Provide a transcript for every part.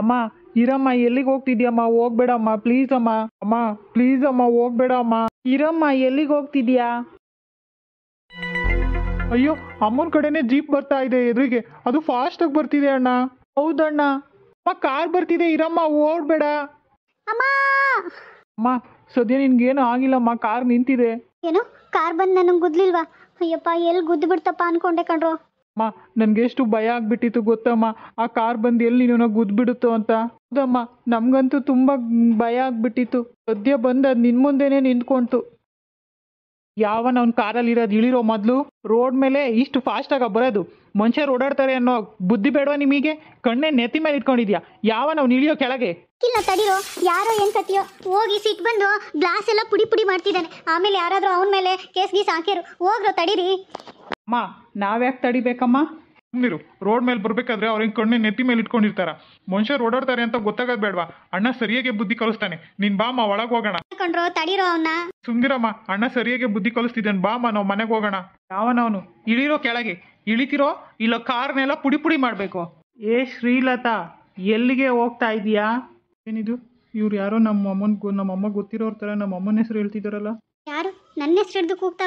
ಅಮ್ಮ ಇರಮ್ಮ ಎಲ್ಲಿಗೆ ಹೋಗ್ತಿದ್ಯಮ್ಮ ಹೋಗ್ಬೇಡಮ್ಮ ಪ್ಲೀಸ್ ಅಮ್ಮ ಅಮ್ಮ ಪ್ಲೀಸ್ ಅಮ್ಮ ಹೋಗ್ಬೇಡ ಅಮ್ಮ ಇರಮ್ಮ ಎಲ್ಲಿಗೆ ಹೋಗ್ತಿದ್ಯಾ ಅಯ್ಯೋ ಅಮ್ಮನ ಕಡೆನೆ ಜೀಪ್ ಬರ್ತಾ ಇದೆ ಎದುರಿಗೆ ಅದು ಫಾಸ್ಟ್ ಆಗಿ ಬರ್ತಿದೆ ಅಣ್ಣ ಹೌದಣ್ಣ ಅಮ್ಮ ಕಾರ್ ಬರ್ತಿದೆ ಇರಮ್ಮ ಓಡ್ಬೇಡ ಅಮ್ಮ ಅಮ್ಮ ಸದ್ಯ ನಿನ್ಗೇನು ಆಗಿಲ್ಲಮ್ಮ ಕಾರ್ ನಿಂತಿದೆ ಏನು ಕಾರ್ ಬಂದ್ ನನಗೆ ಗುದ್ಲಿಲ್ವಾ ಅಯ್ಯಪ್ಪ ಎಲ್ಲಿ ಗುದ್ದು ಬಿಡ್ತಪ್ಪ ಅನ್ಕೊಂಡೆ ಕಣ್ರು ಅಮ್ಮ ಎಷ್ಟು ಭಯ ಆಗ್ಬಿಟ್ಟಿತ್ತು ಗೊತ್ತಮ್ಮ ಆ ಕಾರ್ ಬಂದು ಎಲ್ಲಿ ನಿನ್ನ ಗುದ್ದುಬಿಡುತ್ತೋ ಅಂತ ಹೌದಮ್ಮ ನಮಗಂತೂ ತುಂಬ ಭಯ ಆಗ್ಬಿಟ್ಟಿತ್ತು ಸದ್ಯ ಬಂದು ನಿನ್ನ ಮುಂದೆನೇ ನಿಂತ್ಕೊಂತು ಯಾವನ ಅವ್ನ ಕಾರಲ್ಲಿರೋದು ಇಳಿರೋ ಮೊದಲು ರೋಡ್ ಮೇಲೆ ಇಷ್ಟು ಫಾಸ್ಟಾಗಿ ಬರೋದು ಮನುಷ್ಯರು ಓಡಾಡ್ತಾರೆ ಅನ್ನೋ ಬುದ್ಧಿ ಬೇಡವಾ ನಿಮಗೆ ಕಣ್ಣೆ ನೆತ್ತಿ ಮೇಲೆ ಇಟ್ಕೊಂಡಿದ್ಯಾ ಯಾವನ ಅವ್ನು ಇಳಿಯೋ ಕೆಳಗೆ ಇಲ್ಲ ತಡಿರೋ ಯಾರೋ ಏನ್ ಸತಿಯೋ ಹೋಗಿ ಸಿಟ್ಟು ಬಂದು ಗ್ಲಾಸ್ ಎಲ್ಲ ಪುಡಿ ಪುಡಿ ಮಾಡ್ತಿದ್ದಾನೆ ಆಮೇಲೆ ಯಾರಾದ್ರೂ ಅವನ ಮೇಲೆ ಕೇಸ್ ಗೀಸ್ ಹಾಕ್ಯಾರು ಹೋಗ್ರೋ ತಡಿರಿ ಅಮ್ಮ ನಾವ್ಯಾಕೆ ತಡಿಬೇಕಮ್ಮ ಸುಮ್ಮನಿರು ರೋಡ್ ಮೇಲೆ ಬರಬೇಕಾದ್ರೆ ಅವ್ರಿಗೆ ಕಣ್ಣೆ ನೆತ್ತಿ ಮೇಲೆ ಇಟ್ಕೊಂಡಿರ್ತಾರ ಮನುಷ್ಯ ಓಡಾಡ್ತಾರೆ ಅಂತ ಗೊತ್ತಾಗದ್ ಬೇಡವಾ ಅಣ್ಣ ಸರಿಯಾಗಿ ಬುದ್ಧಿ ಕಲಿಸ್ತಾನೆ ನೀನ್ ಬಾಮ್ಮ ಒಳಗೆ ಹೋಗೋಣ ಕಣ್ರೋ ತಡಿರೋ ಅಣ್ಣ ಸರಿಯಾಗಿ ಬುದ್ಧಿ ಕಲಿಸ್ತಿದ್ದಾನೆ ಬಾಮ್ಮ ನಾವು ಮನೆಗೆ ಹೋಗೋಣ ಯಾವನವನು ಇಳಿರೋ ಕೆಳಗೆ ಇಳಿತಿರೋ ಇಲ್ಲ ಕಾರ್ನೆಲ್ಲ ಪುಡಿ ಪುಡಿ ಮಾಡ್ಬೇಕು ಏ ಶ್ರೀಲತಾ ಎಲ್ಲಿಗೆ ಹೋಗ್ತಾ ಇದೀಯಾ ಏನಿದು ಇವ್ರು ಯಾರೋ ನಮ್ಮ ಅಮ್ಮನ್ ನಮ್ಮ ಅಮ್ಮ ಗೊತ್ತಿರೋರ್ ನಮ್ಮ ಅಮ್ಮನ ಹೆಸರು ಹೇಳ್ತಿದಾರಲ್ಲ ಯಾರು ನನ್ನ ಹೆಸರು ಹೋಗ್ತಾ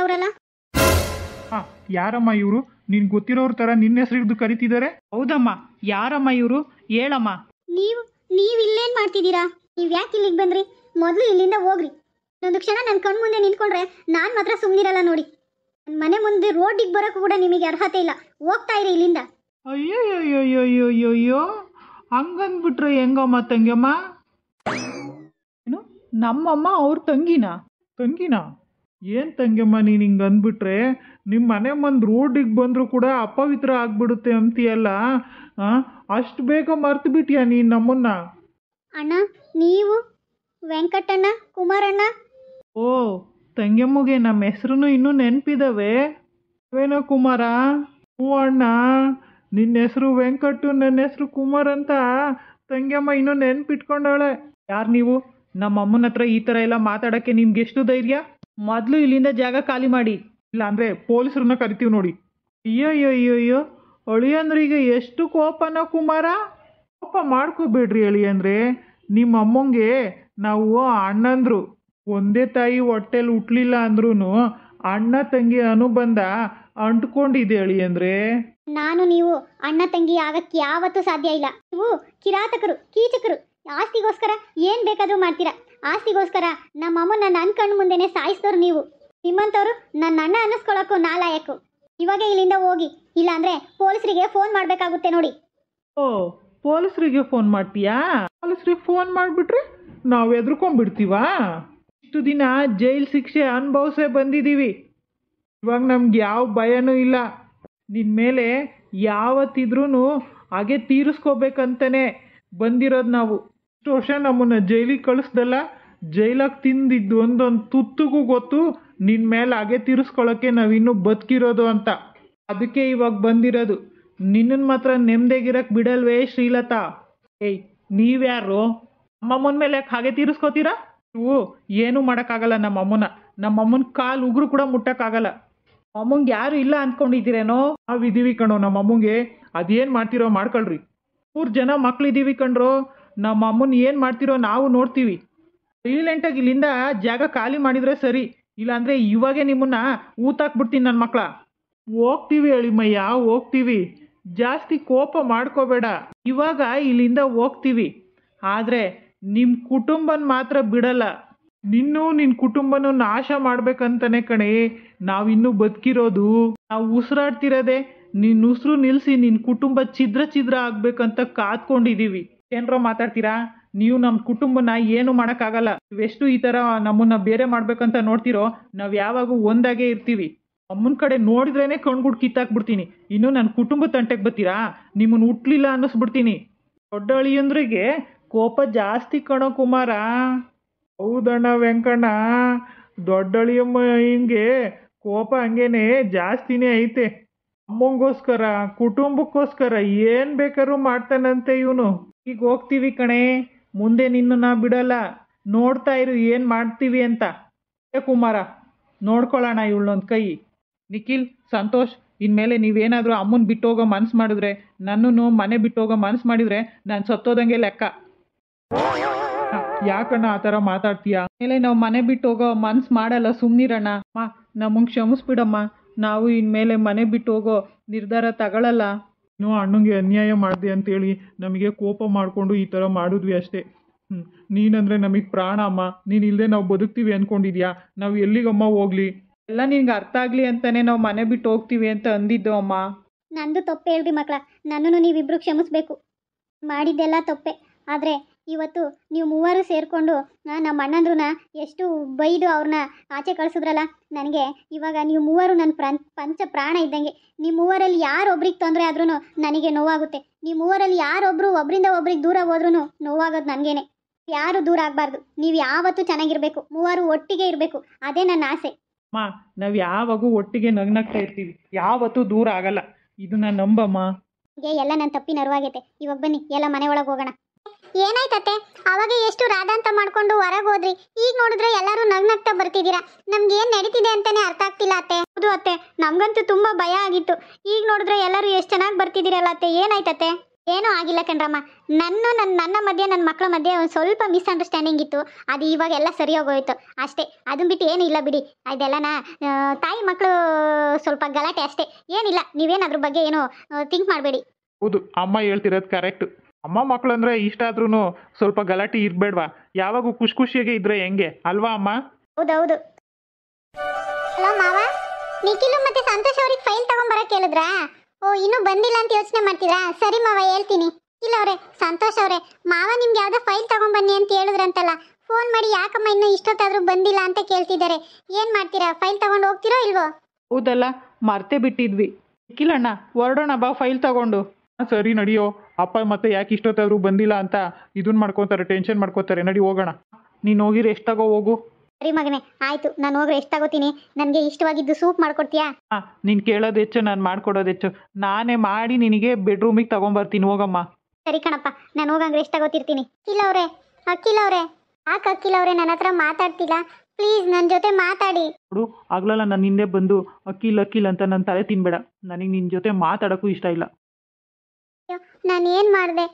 ಯಾರಮ್ಮ ಇವರು ನಿನ್ ಗೊತ್ತಿರೋರ ತರ ನಿನ್ನ ಹೆಸರು ಕರಿತಿದ್ದಾರೆ ಹೌದಮ್ಮ ಯಾರಮ್ಮ ಇವರು ಹೇಳಮ್ಮ ನೀವು ನೀವು ಇಲ್ಲೇನ್ ಮಾಡ್ತಿದ್ದೀರಾ ನೀವ್ ಯಾಕೆ ಇಲ್ಲಿಗೆ ಬಂದ್ರಿ ಮೊದಲು ಇಲ್ಲಿಂದ ಹೋಗ್ರಿ ಒಂದು ಕ್ಷಣ ನನ್ನ ಕಣ್ ಮುಂದೆ ನಿಂತ್ಕೊಂಡ್ರೆ ನಾನು ಮಾತ್ರ ಸುಮ್ನಿರಲ್ಲ ನೋಡಿ ನನ್ನ ಮನೆ ಮುಂದೆ ರೋಡಿಗೆ ಬರೋಕ್ಕೂ ಕೂಡ ನಿಮಗೆ ಅರ್ಹತೆ ಇಲ್ಲ ಹೋಗ್ತಾ ಇರಿ ಇಲ್ಲಿಂದ ಅಯ್ಯೋಯ್ಯೋಯ್ಯೋಯ್ಯೋಯ್ಯೋ ಹಂಗಂದ್ಬಿಟ್ರೆ ಹೆಂಗಮ್ಮ ತಂಗಿಯಮ್ಮ ಏನು ನಮ್ಮಮ್ಮ ಅವ್ರ ತಂಗಿನ ತಂಗಿನ ಏನು ತಂಗಿಯಮ್ಮ ನೀನು ಹಿಂಗೆ ಅಂದ್ಬಿಟ್ರೆ ನಿಮ್ಮ ಮನೆ ಮಂದಿ ರೋಡಿಗೆ ಬಂದರೂ ಕೂಡ ಅಪವಿತ್ರ ಆಗ್ಬಿಡುತ್ತೆ ಅಂತೀಯಲ್ಲ ಅಷ್ಟು ಬೇಗ ಮರ್ತು ಬಿಟ್ಟಿಯ ನೀನು ನಮ್ಮನ್ನ ಅಣ್ಣ ನೀವು ವೆಂಕಟಣ್ಣ ಕುಮಾರಣ್ಣ ಓ ತಂಗಿಯಮ್ಮಗೆ ನಮ್ಮ ಹೆಸರುನು ಇನ್ನೂ ನೆನಪಿದಾವೆ ಏನೋ ಕುಮಾರ ಹ್ಞೂ ಅಣ್ಣ ನಿನ್ನ ಹೆಸರು ವೆಂಕಟು ನನ್ನ ಹೆಸರು ಕುಮಾರ್ ಅಂತ ತಂಗಿಯಮ್ಮ ಇನ್ನೂ ನೆನ್ಪಿಟ್ಕೊಂಡವಳೆ ಯಾರು ನೀವು ನಮ್ಮ ಅಮ್ಮನ ಹತ್ರ ಈ ಥರ ಎಲ್ಲ ಮಾತಾಡೋಕ್ಕೆ ನಿಮ್ಗೆ ಎಷ್ಟು ಧೈರ್ಯ ಮೊದಲು ಇಲ್ಲಿಂದ ಜಾಗ ಖಾಲಿ ಮಾಡಿ ಇಲ್ಲಾಂದರೆ ಪೊಲೀಸರನ್ನ ಕರಿತೀವಿ ನೋಡಿ ಅಯ್ಯೋ ಅಯ್ಯೋ ಅಯ್ಯೋ ಅಯ್ಯೋ ಈಗ ಎಷ್ಟು ಕೋಪನ ಕುಮಾರ ಕೋಪ ಮಾಡ್ಕೋಬೇಡ್ರಿ ಅಳಿಯಂದ್ರೆ ನಿಮ್ಮ ಅಮ್ಮಂಗೆ ನಾವು ಅಣ್ಣಂದ್ರು ಒಂದೇ ತಾಯಿ ಹೊಟ್ಟೆಲಿ ಹುಟ್ಲಿಲ್ಲ ಅಂದ್ರೂ ಅಣ್ಣ ತಂಗಿ ಅನುಬಂಧ ಅಂಟ್ಕೊಂಡಿದೆ ಅಂದ್ರೆ ನಾನು ನೀವು ಅಣ್ಣ ತಂಗಿ ಆಗಕ್ಕೆ ಯಾವತ್ತೂ ಸಾಧ್ಯ ಇಲ್ಲ ನೀವು ಕಿರಾತಕರು ಕೀಚಕರು ಆಸ್ತಿಗೋಸ್ಕರ ಏನು ಬೇಕಾದರೂ ಮಾಡ್ತೀರಾ ಆಸ್ತಿಗೋಸ್ಕರ ನಮ್ಮ ಅಮ್ಮನ ನನ್ನ ಕಣ್ಣು ಮುಂದೆನೆ ಸಾಯಿಸಿದವ್ರು ನೀವು ನಿಮ್ಮಂಥವ್ರು ನನ್ನ ಅಣ್ಣ ಅನ್ನಿಸ್ಕೊಳ್ಳೋಕ್ಕೂ ನಾಲಾಯಕು ಇವಾಗ ಇಲ್ಲಿಂದ ಹೋಗಿ ಇಲ್ಲಾಂದ್ರೆ ಪೊಲೀಸರಿಗೆ ಫೋನ್ ಮಾಡಬೇಕಾಗುತ್ತೆ ನೋಡಿ ಓ ಪೊಲೀಸರಿಗೆ ಫೋನ್ ಮಾಡ್ತೀಯಾ ಪೊಲೀಸರಿಗೆ ಫೋನ್ ಮಾಡಿಬಿಟ್ರೆ ನಾವು ಎದ್ರುಕೊಂಡ್ಬಿಡ್ತೀವಾ ಇಷ್ಟು ದಿನ ಜೈಲ್ ಶಿಕ್ಷೆ ಅನುಭವಿಸೇ ಬಂದಿದ್ದೀವಿ ಇವಾಗ ನಮ್ಗೆ ಯಾವ ಭಯನೂ ಇಲ್ಲ ನಿನ್ನ ಮೇಲೆ ಯಾವತ್ತಿದ್ರೂ ಹಾಗೆ ತೀರಿಸ್ಕೋಬೇಕಂತನೇ ಬಂದಿರೋದು ನಾವು ಇಷ್ಟು ವರ್ಷ ನಮ್ಮನ್ನು ಜೈಲಿಗೆ ಕಳಿಸ್ದಲ್ಲ ಜೈಲಾಗಿ ತಿಂದಿದ್ದು ಒಂದೊಂದು ತುತ್ತಿಗೂ ಗೊತ್ತು ನಿನ್ನ ಮೇಲೆ ಹಾಗೆ ತೀರಿಸ್ಕೊಳ್ಳೋಕ್ಕೆ ನಾವಿನ್ನೂ ಬದುಕಿರೋದು ಅಂತ ಅದಕ್ಕೆ ಇವಾಗ ಬಂದಿರೋದು ನಿನ್ನನ್ ಮಾತ್ರ ನೆಮ್ಮದಿಗಿರಕ್ಕೆ ಬಿಡಲ್ವೇ ಶ್ರೀಲತಾ ಏಯ್ ನೀವ್ಯಾರು ಅಮ್ಮಮ್ಮನ ಮೇಲೆ ಯಾಕೆ ಹಾಗೆ ತೀರಿಸ್ಕೋತೀರಾ ನೀವು ಏನೂ ಮಾಡೋಕ್ಕಾಗಲ್ಲ ನಮ್ಮ ಅಮ್ಮನ ನಮ್ಮ ಅಮ್ಮನ ಕಾಲು ಉಗುರು ಕೂಡ ಆಗಲ್ಲ ಅಮ್ಮಂಗೆ ಯಾರು ಇಲ್ಲ ಅಂದ್ಕೊಂಡಿದ್ದೀರೇನೋ ಇದ್ದೀವಿ ಕಣೋ ನಮ್ಮ ಅದೇನ್ ಅದೇನು ಮಾಡ್ತೀರೋ ಮಾಡ್ಕೊಳ್ರಿ ಮೂರು ಜನ ಮಕ್ಳಿದೀವಿ ಕಣ್ರೋ ನಮ್ಮ ಅಮ್ಮನ ಏನು ಮಾಡ್ತಿರೋ ನಾವು ನೋಡ್ತೀವಿ ಸೈಲೆಂಟಾಗಿ ಇಲ್ಲಿಂದ ಜಾಗ ಖಾಲಿ ಮಾಡಿದರೆ ಸರಿ ಇಲ್ಲಾಂದರೆ ಇವಾಗೇ ನಿಮ್ಮನ್ನ ಊತಾಕ್ಬಿಡ್ತೀನಿ ನನ್ನ ಮಕ್ಕಳ ಹೋಗ್ತೀವಿ ಅಳಿಮಯ್ಯ ಹೋಗ್ತೀವಿ ಜಾಸ್ತಿ ಕೋಪ ಮಾಡ್ಕೋಬೇಡ ಇವಾಗ ಇಲ್ಲಿಂದ ಹೋಗ್ತೀವಿ ಆದರೆ ನಿಮ್ಮ ಕುಟುಂಬನ ಮಾತ್ರ ಬಿಡಲ್ಲ ನಿನ್ನೂ ನಿನ್ನ ಕುಟುಂಬನೂ ನಾಶ ಮಾಡ್ಬೇಕಂತಾನೆ ಕಣೆ ನಾವಿನ್ನೂ ಬದುಕಿರೋದು ನಾವು ಉಸಿರಾಡ್ತಿರೋದೆ ನಿನ್ನ ಉಸಿರು ನಿಲ್ಲಿಸಿ ನಿನ್ನ ಕುಟುಂಬ ಛಿದ್ರ ಛಿದ್ರ ಆಗ್ಬೇಕಂತ ಕಾದ್ಕೊಂಡಿದ್ದೀವಿ ಏನರೋ ಮಾತಾಡ್ತೀರಾ ನೀವು ನಮ್ಮ ಕುಟುಂಬನ ಏನು ಮಾಡೋಕ್ಕಾಗಲ್ಲ ಎಷ್ಟು ಈ ಥರ ನಮ್ಮನ್ನ ಬೇರೆ ಮಾಡ್ಬೇಕಂತ ನೋಡ್ತಿರೋ ನಾವು ಯಾವಾಗೂ ಒಂದಾಗೇ ಇರ್ತೀವಿ ಅಮ್ಮನ ಕಡೆ ನೋಡಿದ್ರೇ ಕಣ್ಗುಡ್ ಬಿಡ್ತೀನಿ ಇನ್ನು ನನ್ನ ಕುಟುಂಬ ತಂಟೆಗೆ ಬರ್ತೀರಾ ನಿಮ್ಮನ್ನು ಹುಟ್ಲಿಲ್ಲ ಅನ್ನಿಸ್ಬಿಡ್ತೀನಿ ದೊಡ್ಡ ಅಳಿಯಂದ್ರಿಗೆ ಕೋಪ ಜಾಸ್ತಿ ಕಣೋ ಕುಮಾರ ಹೌದಣ್ಣ ವೆಂಕಣ್ಣ ದೊಡ್ಡಳಿಯಮ್ಮ ಹಿಂಗೆ ಕೋಪ ಹಂಗೇನೆ ಜಾಸ್ತಿನೇ ಐತೆ ಅಮ್ಮಂಗೋಸ್ಕರ ಕುಟುಂಬಕ್ಕೋಸ್ಕರ ಏನು ಬೇಕಾದ್ರೂ ಮಾಡ್ತಾನಂತೆ ಇವನು ಈಗ ಹೋಗ್ತೀವಿ ಕಣೆ ಮುಂದೆ ನಾ ಬಿಡಲ್ಲ ನೋಡ್ತಾ ಇರು ಏನು ಮಾಡ್ತೀವಿ ಅಂತ ಏ ಕುಮಾರ ನೋಡ್ಕೊಳ್ಳೋಣ ಇವಳೊಂದು ಕೈ ನಿಖಿಲ್ ಸಂತೋಷ್ ಇನ್ಮೇಲೆ ನೀವೇನಾದರೂ ಅಮ್ಮನ ಬಿಟ್ಟೋಗೋ ಮನಸ್ಸು ಮಾಡಿದ್ರೆ ನನ್ನನ್ನು ಮನೆ ಬಿಟ್ಟೋಗೋ ಮನಸ್ಸು ಮಾಡಿದರೆ ನಾನು ಸತ್ತೋದಂಗೆ ಲೆಕ್ಕ ಯಾಕಣ್ಣ ಆ ಥರ ಮಾತಾಡ್ತೀಯಾ ಮೇಲೆ ನಾವು ಮನೆ ಬಿಟ್ಟು ಹೋಗೋ ಮನ್ಸು ಮಾಡಲ್ಲ ಸುಮ್ಮನಿರಣ್ಣ ಅಮ್ಮ ನಮಗೆ ಕ್ಷಮಿಸ್ಬಿಡಮ್ಮ ನಾವು ಇನ್ಮೇಲೆ ಮನೆ ಬಿಟ್ಟು ಹೋಗೋ ನಿರ್ಧಾರ ತಗೊಳ್ಳಲ್ಲ ನೀವು ಅಣ್ಣಂಗೆ ಅನ್ಯಾಯ ಮಾಡಿದೆ ಅಂತೇಳಿ ನಮಗೆ ಕೋಪ ಮಾಡಿಕೊಂಡು ಈ ಥರ ಮಾಡಿದ್ವಿ ಅಷ್ಟೇ ಹ್ಞೂ ನೀನಂದರೆ ನಮಗೆ ಪ್ರಾಣ ಅಮ್ಮ ನೀನು ಇಲ್ಲದೆ ನಾವು ಬದುಕ್ತೀವಿ ಅಂದ್ಕೊಂಡಿದ್ಯಾ ನಾವು ಎಲ್ಲಿಗಮ್ಮ ಹೋಗ್ಲಿ ಎಲ್ಲ ನಿನ್ಗೆ ಅರ್ಥ ಆಗಲಿ ಅಂತಾನೆ ನಾವು ಮನೆ ಬಿಟ್ಟು ಹೋಗ್ತೀವಿ ಅಂತ ಅಂದಿದ್ದು ಅಮ್ಮ ನಂದು ತಪ್ಪೇ ಹೇಳ್ರಿ ಮಕ್ಕಳ ನನ್ನನ್ನು ನೀವಿಬ್ರು ಕ್ಷಮಿಸ್ಬೇಕು ಮಾಡಿದ್ದೆಲ್ಲ ತಪ್ಪೆ ಆದರೆ ಇವತ್ತು ನೀವು ಮೂವರು ಸೇರಿಕೊಂಡು ನಮ್ಮ ಅಣ್ಣಂದ್ರನ್ನ ಎಷ್ಟು ಬೈದು ಅವ್ರನ್ನ ಆಚೆ ಕಳಿಸಿದ್ರಲ್ಲ ನನಗೆ ಇವಾಗ ನೀವು ಮೂವರು ನನ್ನ ಪ್ರಂ ಪಂಚ ಪ್ರಾಣ ಇದ್ದಂಗೆ ನಿಮ್ಮ ಮೂವರಲ್ಲಿ ಯಾರೊಬ್ರಿಗೆ ತೊಂದರೆ ಆದ್ರೂ ನನಗೆ ನೋವಾಗುತ್ತೆ ನಿಮ್ಮ ಮೂವರಲ್ಲಿ ಯಾರೊಬ್ಬರು ಒಬ್ಬರಿಂದ ಒಬ್ರಿಗೆ ದೂರ ಹೋದ್ರೂ ನೋವಾಗೋದು ನನಗೇನೆ ಯಾರು ದೂರ ಆಗಬಾರ್ದು ನೀವು ಯಾವತ್ತು ಚೆನ್ನಾಗಿರಬೇಕು ಮೂವರು ಒಟ್ಟಿಗೆ ಇರಬೇಕು ಅದೇ ನನ್ನ ಆಸೆ ಮಾ ನಾವು ಯಾವಾಗೂ ಒಟ್ಟಿಗೆ ನಗ್ನಾಗ್ತಾ ಇರ್ತೀವಿ ಯಾವತ್ತೂ ದೂರ ಆಗಲ್ಲ ಇದನ್ನ ನಂಬಮ್ಮ ಹೀಗೆ ಎಲ್ಲ ನನ್ನ ತಪ್ಪಿ ನರವಾಗೈತೆ ಇವಾಗ ಬನ್ನಿ ಎಲ್ಲ ಮನೆ ಒಳಗೆ ಹೋಗೋಣ ಏನಾಯ್ತತ್ತೆ ಅವಾಗ ಎಷ್ಟು ರಾಧಾಂತ ಮಾಡ್ಕೊಂಡು ಹೊರಗೆ ಹೋದ್ರಿ ಈಗ ನೋಡಿದ್ರೆ ಎಲ್ಲರೂ ನಗ್ನಗ್ತಾ ಬರ್ತಿದ್ದೀರಾ ನಮ್ಗೆ ಏನ್ ನಡೀತಿದೆ ಅಂತಾನೆ ಅರ್ಥ ಆಗ್ತಿಲ್ಲ ಅತ್ತೆ ಹೌದು ಅತ್ತೆ ನಮ್ಗಂತೂ ತುಂಬಾ ಭಯ ಆಗಿತ್ತು ಈಗ ನೋಡಿದ್ರೆ ಎಲ್ಲರೂ ಎಷ್ಟು ಚೆನ್ನಾಗಿ ಬರ್ತಿದ್ದೀರಲ್ಲ ಅತ್ತೆ ಏನಾಯ್ತತ್ತೆ ಏನೂ ಆಗಿಲ್ಲ ಕಣ್ರಮ್ಮ ನನ್ನ ನನ್ನ ನನ್ನ ಮಧ್ಯೆ ನನ್ನ ಮಕ್ಕಳ ಮಧ್ಯೆ ಒಂದು ಸ್ವಲ್ಪ ಮಿಸ್ಅಂಡರ್ಸ್ಟ್ಯಾಂಡಿಂಗ್ ಇತ್ತು ಅದು ಎಲ್ಲ ಸರಿ ಹೋಗೋಯ್ತು ಅಷ್ಟೇ ಅದನ್ನ ಬಿಟ್ಟು ಏನೂ ಇಲ್ಲ ಬಿಡಿ ನಾ ತಾಯಿ ಮಕ್ಕಳು ಸ್ವಲ್ಪ ಗಲಾಟೆ ಅಷ್ಟೇ ಏನಿಲ್ಲ ನೀವೇನು ಅದ್ರ ಬಗ್ಗೆ ಏನು ಥಿಂಕ್ ಮಾಡಬೇಡಿ ಹೌದು ಅಮ್ಮ ಹೇಳ್ತಿರೋದು ಕರೆಕ್ಟ್ ಅಮ್ಮ ಮಕ್ಕಳು ಅಂದ್ರೆ ಇಷ್ಟ ಸ್ವಲ್ಪ ಗಲಾಟೆ ಇರಬೇಡ್ವಾ ಯಾವಾಗೂ ಖುಷಿ ಖುಷಿಯಾಗಿ ಇದ್ರೆ ಹೆಂಗೆ ಅಲ್ವಾ ಅಮ್ಮ ಹೌದೌದು ಹಲೋ ಮಾವ ನಿಖಿಲು ಮತ್ತೆ ಸಂತೋಷ್ ಅವ್ರಿಗೆ ಫೈಲ್ ತಗೊಂಬರಕ್ ಹೇಳಿದ್ರಾ ಓ ಇನ್ನೂ ಬಂದಿಲ್ಲ ಅಂತ ಯೋಚನೆ ಮಾಡ್ತೀರಾ ಸರಿ ಮಾವ ಹೇಳ್ತೀನಿ ಇಲ್ಲ ಅವ್ರೆ ಸಂತೋಷ್ ಅವ್ರೆ ಮಾವ ನಿಮ್ಗೆ ಯಾವ್ದೋ ಫೈಲ್ ತಗೊಂಬನ್ನಿ ಅಂತ ಹೇಳಿದ್ರಂತಲ್ಲ ಫೋನ್ ಮಾಡಿ ಯಾಕಮ್ಮ ಇನ್ನೂ ಇಷ್ಟೊತ್ತಾದ್ರೂ ಬಂದಿಲ್ಲ ಅಂತ ಕೇಳ್ತಿದ್ದಾರೆ ಏನ್ ಮಾಡ್ತೀರಾ ಫೈಲ್ ತಗೊಂಡು ಹೋಗ್ತಿರೋ ಇಲ್ವೋ ಹೌದಲ್ಲ ಮರ್ತೆ ಬಿಟ್ಟಿದ್ವಿ ನಿಖಿಲಣ್ಣ ಹೊರಡೋಣ ಬಾ ಫೈಲ್ ತಗೊಂಡು ಸರಿ ನಡಿಯೋ ಅಪ್ಪ ಮತ್ತೆ ಯಾಕೆ ಇಷ್ಟೊತ್ತಾದ್ರೂ ಬಂದಿಲ್ಲ ಅಂತ ಇದನ್ ಮಾಡ್ಕೊತಾರೆ ಟೆನ್ಷನ್ ಮಾಡ್ಕೋತಾರೆ ನಡಿ ಹೋಗೋಣ ನೀನು ಹೋಗಿರೋ ಎಷ್ಟಾಗೋ ಹೋಗು ಸರಿ ಮಗನೇ ಆಯ್ತು ನಾನು ಹೋಗ್ರೆ ಎಷ್ಟಾಗೋತೀನಿ ನನಗೆ ಇಷ್ಟವಾಗಿದ್ದು ಸೂಪ್ ಮಾಡ್ಕೊಡ್ತೀಯಾ ಹಾ ನೀನು ಕೇಳೋದು ಹೆಚ್ಚು ನಾನು ಮಾಡ್ಕೊಡೋದು ಹೆಚ್ಚು ನಾನೇ ಮಾಡಿ ನಿನಗೆ ಬೆಡ್ರೂಮಿಗೆ ತಗೊಂಬರ್ತೀನಿ ಹೋಗಮ್ಮ ಸರಿ ಕಣಪ್ಪ ನಾನು ಹೋಗಂಗ್ರೆ ಎಷ್ಟಾಗೋತಿರ್ತೀನಿ ಅಖಿಲ್ ಅವರೇ ಅಖಿಲ್ ಅವರೇ ಯಾಕೆ ಅಖಿಲ್ ಅವರೇ ನನ್ನ ಹತ್ರ ಮಾತಾಡ್ತಿಲ್ಲ ಪ್ಲೀಸ್ ನನ್ನ ಜೊತೆ ಮಾತಾಡಿ ನೋಡು ಆಗ್ಲಲ್ಲ ನಾನು ಹಿಂದೆ ಬಂದು ಅಕ್ಕಿಲ್ ಅಕ್ಕಿಲ್ ಅಂತ ನನ್ನ ತಲೆ ತಿನ್ಬೇಡ ನನಗೆ ನಿನ್ ಜೊತೆ ಮಾತಾಡೋಕ್ಕೂ ಇಷ್ಟ ಇಲ್ಲ ನಾನು ಏನು ಮಾಡಿದೆ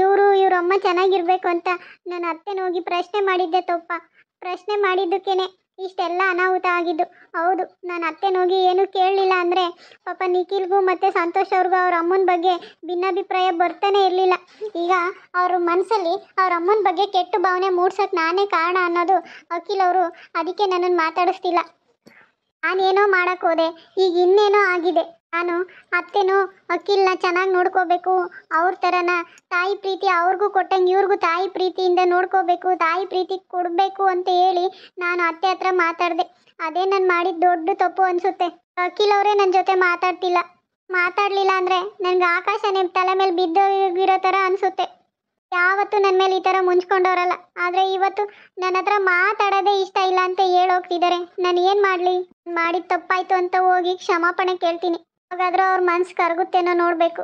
ಇವರು ಇವರಮ್ಮ ಚೆನ್ನಾಗಿರ್ಬೇಕು ಅಂತ ನನ್ನ ಅತ್ತೆನ ಹೋಗಿ ಪ್ರಶ್ನೆ ಮಾಡಿದ್ದೆ ತಪ್ಪ ಪ್ರಶ್ನೆ ಮಾಡಿದ್ದಕ್ಕೇನೆ ಇಷ್ಟೆಲ್ಲ ಅನಾಹುತ ಆಗಿದ್ದು ಹೌದು ನಾನು ಹೋಗಿ ಏನೂ ಕೇಳಲಿಲ್ಲ ಅಂದರೆ ಪಾಪ ನಿಖಿಲ್ಗೂ ಮತ್ತು ಸಂತೋಷ್ ಅವ್ರಿಗೂ ಅವ್ರ ಅಮ್ಮನ ಬಗ್ಗೆ ಭಿನ್ನಾಭಿಪ್ರಾಯ ಬರ್ತಾನೆ ಇರಲಿಲ್ಲ ಈಗ ಅವ್ರ ಮನಸ್ಸಲ್ಲಿ ಅವ್ರ ಅಮ್ಮನ ಬಗ್ಗೆ ಕೆಟ್ಟ ಭಾವನೆ ಮೂಡ್ಸೋಕ್ಕೆ ನಾನೇ ಕಾರಣ ಅನ್ನೋದು ಅಖಿಲ್ ಅವರು ಅದಕ್ಕೆ ನನ್ನನ್ನು ಮಾತಾಡಿಸ್ತಿಲ್ಲ ನಾನೇನೋ ಮಾಡೋಕ್ಕೋದೆ ಈಗ ಇನ್ನೇನೋ ಆಗಿದೆ ನಾನು ಅತ್ತೆನೂ ಅಕ್ಕಿಲ್ನ ಚೆನ್ನಾಗಿ ನೋಡ್ಕೋಬೇಕು ಅವ್ರ ಥರನ ತಾಯಿ ಪ್ರೀತಿ ಅವ್ರಿಗೂ ಕೊಟ್ಟಂಗೆ ಇವ್ರಿಗೂ ತಾಯಿ ಪ್ರೀತಿಯಿಂದ ನೋಡ್ಕೋಬೇಕು ತಾಯಿ ಪ್ರೀತಿ ಕೊಡಬೇಕು ಅಂತ ಹೇಳಿ ನಾನು ಅತ್ತೆ ಹತ್ರ ಮಾತಾಡಿದೆ ಅದೇ ನಾನು ಮಾಡಿದ ದೊಡ್ಡ ತಪ್ಪು ಅನಿಸುತ್ತೆ ಅಖಿಲ್ ಅವರೇ ನನ್ನ ಜೊತೆ ಮಾತಾಡ್ತಿಲ್ಲ ಮಾತಾಡಲಿಲ್ಲ ಅಂದರೆ ನನಗೆ ನಿಮ್ಮ ತಲೆ ಮೇಲೆ ಬಿದ್ದೋಗಿರೋ ಥರ ಅನಿಸುತ್ತೆ ಯಾವತ್ತೂ ನನ್ನ ಮೇಲೆ ಈ ಥರ ಮುಂಚ್ಕೊಂಡವರಲ್ಲ ಆದರೆ ಇವತ್ತು ನನ್ನ ಹತ್ರ ಮಾತಾಡೋದೇ ಇಷ್ಟ ಇಲ್ಲ ಅಂತ ಹೇಳೋಗ್ತಿದ್ದಾರೆ ನಾನು ಏನು ಮಾಡಲಿ ಮಾಡಿದ ತಪ್ಪಾಯಿತು ಅಂತ ಹೋಗಿ ಕ್ಷಮಾಪಣೆ ಕೇಳ್ತೀನಿ ಹಾಗಾದ್ರೆ ಅವ್ರ ಮನ್ಸು ಕರಗುತ್ತೇನೋ ನೋಡ್ಬೇಕು